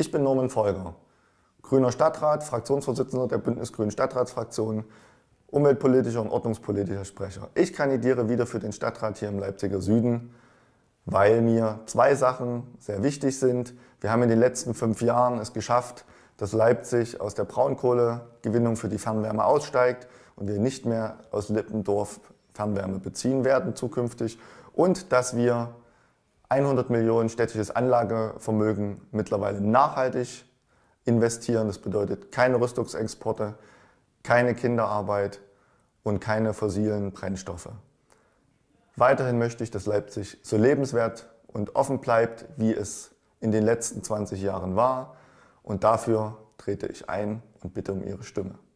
Ich bin Norman Folger, grüner Stadtrat, Fraktionsvorsitzender der Bündnisgrünen Stadtratsfraktion, umweltpolitischer und ordnungspolitischer Sprecher. Ich kandidiere wieder für den Stadtrat hier im Leipziger Süden, weil mir zwei Sachen sehr wichtig sind. Wir haben in den letzten fünf Jahren es geschafft, dass Leipzig aus der Braunkohlegewinnung für die Fernwärme aussteigt und wir nicht mehr aus Lippendorf Fernwärme beziehen werden zukünftig und dass wir 100 Millionen städtisches Anlagevermögen mittlerweile nachhaltig investieren. Das bedeutet keine Rüstungsexporte, keine Kinderarbeit und keine fossilen Brennstoffe. Weiterhin möchte ich, dass Leipzig so lebenswert und offen bleibt, wie es in den letzten 20 Jahren war. Und dafür trete ich ein und bitte um Ihre Stimme.